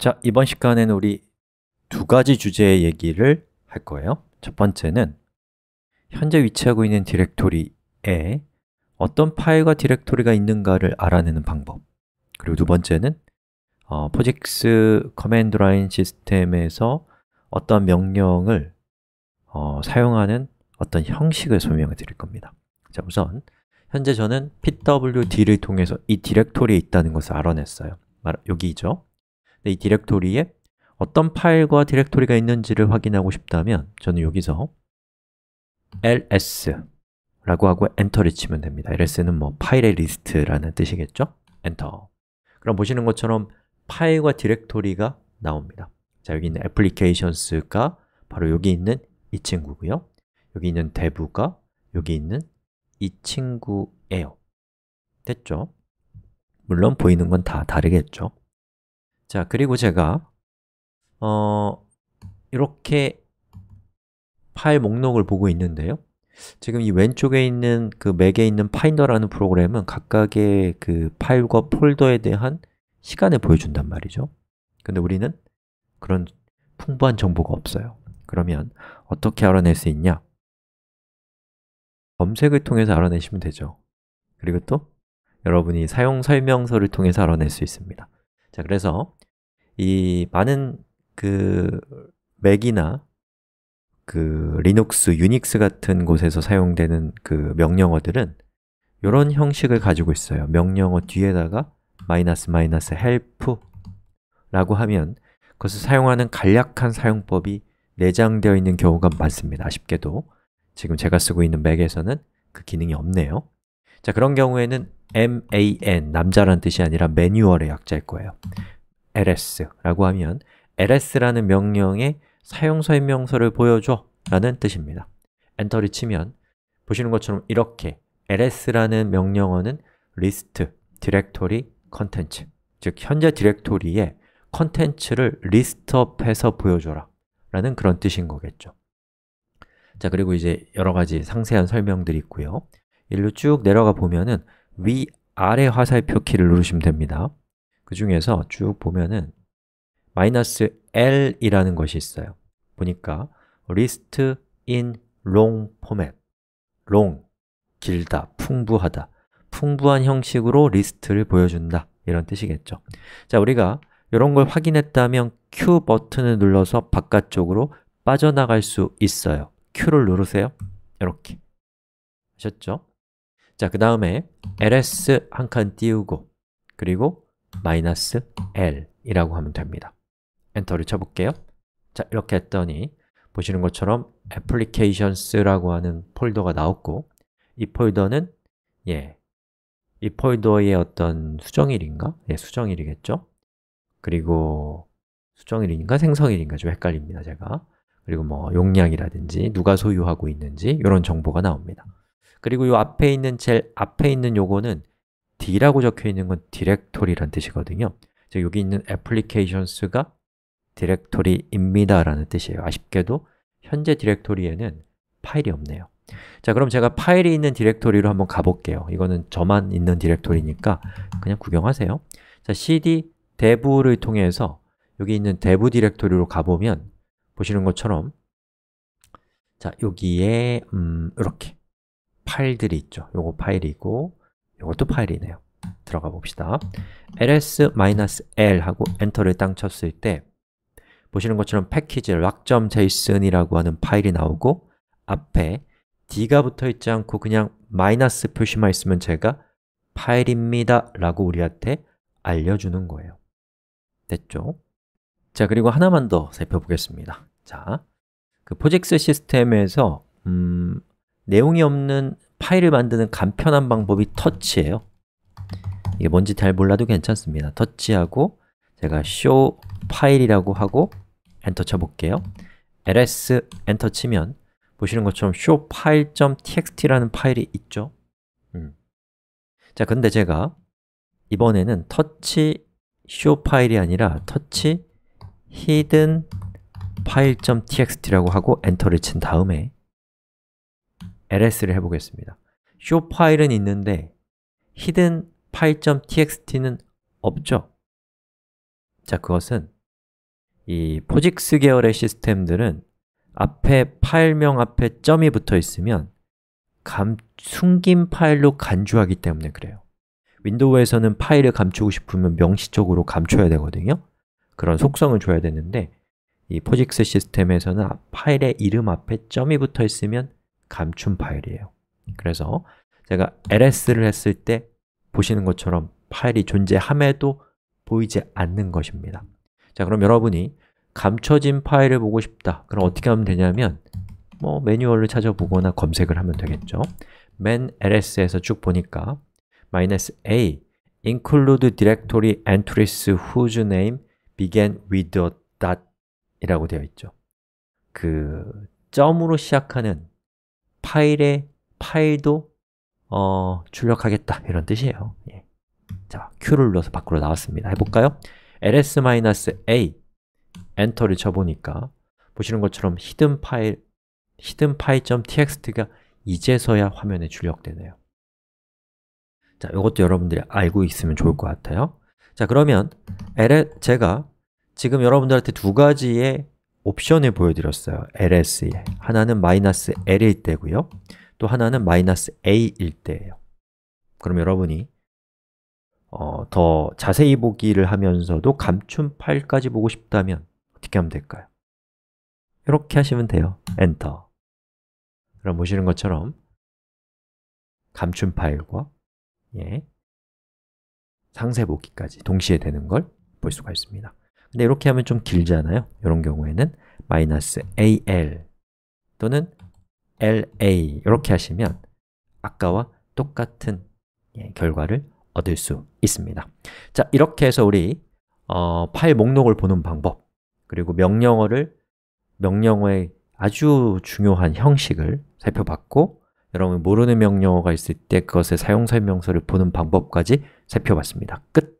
자, 이번 시간에는 우리 두 가지 주제의 얘기를 할 거예요 첫 번째는 현재 위치하고 있는 디렉토리에 어떤 파일과 디렉토리가 있는가를 알아내는 방법 그리고 두 번째는 어, 포직스 커맨드 라인 시스템에서 어떤 명령을 어, 사용하는 어떤 형식을 설명해 드릴 겁니다 자, 우선 현재 저는 pwd를 통해서 이 디렉토리에 있다는 것을 알아냈어요 여기죠 이 디렉토리에 어떤 파일과 디렉토리가 있는지를 확인하고 싶다면 저는 여기서 ls라고 하고 엔터를 치면 됩니다 ls는 뭐 파일의 리스트라는 뜻이겠죠? 엔터 그럼 보시는 것처럼 파일과 디렉토리가 나옵니다 자, 여기 있는 applications가 바로 여기 있는 이 친구고요 여기 있는 dev가 여기 있는 이 친구예요 됐죠? 물론 보이는 건 다 다르겠죠 자, 그리고 제가 어, 이렇게 파일 목록을 보고 있는데요. 지금 이 왼쪽에 있는 그 맥에 있는 파인더라는 프로그램은 각각의 그 파일과 폴더에 대한 시간을 보여준단 말이죠. 근데 우리는 그런 풍부한 정보가 없어요. 그러면 어떻게 알아낼 수 있냐? 검색을 통해서 알아내시면 되죠. 그리고 또 여러분이 사용설명서를 통해서 알아낼 수 있습니다. 자, 그래서 이 많은 그 맥이나 그 리눅스, 유닉스 같은 곳에서 사용되는 그 명령어들은 이런 형식을 가지고 있어요. 명령어 뒤에다가 마이너스 마이너스 헬프라고 하면 그것을 사용하는 간략한 사용법이 내장되어 있는 경우가 많습니다. 아쉽게도 지금 제가 쓰고 있는 맥에서는 그 기능이 없네요. 자, 그런 경우에는 man, 남자란 뜻이 아니라 매뉴얼의 약자일 거예요 ls라고 하면 ls라는 명령의 사용설명서를 보여줘 라는 뜻입니다 엔터를 치면 보시는 것처럼 이렇게 ls라는 명령어는 리스트, 디렉토리, 컨텐츠 즉 현재 디렉토리에 컨텐츠를 리스트업해서 보여줘라 라는 그런 뜻인 거겠죠 자 그리고 이제 여러 가지 상세한 설명들이 있고요 일로 쭉 내려가 보면은 위아래 화살표 키를 누르시면 됩니다 그 중에서 쭉 보면은 마이너스 L이라는 것이 있어요 보니까 list in long format long, 길다, 풍부하다 풍부한 형식으로 리스트를 보여준다 이런 뜻이겠죠 자, 우리가 이런 걸 확인했다면 Q 버튼을 눌러서 바깥쪽으로 빠져나갈 수 있어요 Q를 누르세요 이렇게 아셨죠? 자, 그 다음에 ls 한 칸 띄우고 그리고 마이너스 l이라고 하면 됩니다. 엔터를 쳐볼게요. 자, 이렇게 했더니 보시는 것처럼 applications라고 하는 폴더가 나왔고 이 폴더는 예, 이 폴더의 어떤 수정일인가? 예, 수정일이겠죠? 그리고 수정일인가 생성일인가 좀 헷갈립니다, 제가 그리고 뭐 용량이라든지 누가 소유하고 있는지 이런 정보가 나옵니다 그리고 이 앞에 있는 젤 앞에 있는 요거는 D라고 적혀 있는 건 디렉토리란 뜻이거든요. 즉 여기 있는 애플리케이션 a 가 디렉토리입니다 라는 뜻이에요. 아쉽게도 현재 디렉토리에는 파일이 없네요. 자, 그럼 제가 파일이 있는 디렉토리로 한번 가볼게요. 이거는 저만 있는 디렉토리니까 그냥 구경하세요. 자, cd dev를 통해서 여기 있는 dev 디렉토리로 가보면 보시는 것처럼 자, 여기에 음, 이렇게 파일들이 있죠. 요거 파일이고 요것도 파일이네요. 들어가 봅시다. ls-l 하고 엔터를 땅 쳤을 때 보시는 것처럼 패키지 rock.json이라고 하는 파일이 나오고 앞에 d가 붙어 있지 않고 그냥 마이너스 표시만 있으면 제가 파일입니다 라고 우리한테 알려주는 거예요 됐죠? 자, 그리고 하나만 더 살펴보겠습니다 자, 그 포젝스 시스템에서 음, 내용이 없는 파일을 만드는 간편한 방법이 터치예요 이게 뭔지 잘 몰라도 괜찮습니다 터치하고 제가 show 파일이라고 하고 엔터 쳐볼게요 ls 엔터 치면 보시는 것처럼 show file.txt라는 파일이 있죠 음. 자, 근데 제가 이번에는 터치 show 파일이 아니라 터치 hidden file.txt라고 하고 엔터를 친 다음에 ls를 해보겠습니다 show 파일은 있는데 hidden 파일.txt는 없죠? 자, 그것은 이 포직스 계열의 시스템들은 앞에 파일명 앞에 점이 붙어 있으면 감, 숨긴 파일로 간주하기 때문에 그래요 윈도우에서는 파일을 감추고 싶으면 명시적으로 감춰야 되거든요 그런 속성을 줘야 되는데 이 포직스 시스템에서는 아, 파일의 이름 앞에 점이 붙어 있으면 감춘 파일이에요 그래서 제가 ls를 했을 때 보시는 것처럼 파일이 존재함에도 보이지 않는 것입니다 자 그럼 여러분이 감춰진 파일을 보고 싶다 그럼 어떻게 하면 되냐면 뭐 매뉴얼을 찾아보거나 검색을 하면 되겠죠 맨 ls에서 쭉 보니까 -a include directory entries whose name began with a dot 이라고 되어 있죠 그 점으로 시작하는 파일의 파일도 어, 출력하겠다 이런 뜻이에요 예. 자, Q를 눌러서 밖으로 나왔습니다 해볼까요? ls-a 엔터를 쳐보니까 보시는 것처럼 히든 파일 히든 파일 t x t 가 이제서야 화면에 출력되네요 자, 이것도 여러분들이 알고 있으면 좋을 것 같아요 자, 그러면 제가 지금 여러분들한테 두 가지의 옵션을 보여드렸어요. ls에. 하나는 마이너스 l일 때고요. 또 하나는 마이너스 a일 때예요. 그럼 여러분이 어, 더 자세히 보기를 하면서도 감춘파일까지 보고 싶다면 어떻게 하면 될까요? 이렇게 하시면 돼요. 엔터. 그럼 보시는 것처럼 감춘 파일과 예, 상세 보기까지 동시에 되는 걸 볼 수가 있습니다. 근데 이렇게 하면 좀 길잖아요. 이런 경우에는 마이너스 al 또는 la 이렇게 하시면 아까와 똑같은 예, 결과를 얻을 수 있습니다. 자, 이렇게 해서 우리 어, 파일 목록을 보는 방법 그리고 명령어를 명령어의 아주 중요한 형식을 살펴봤고 여러분 모르는 명령어가 있을 때 그것의 사용설명서를 보는 방법까지 살펴봤습니다. 끝!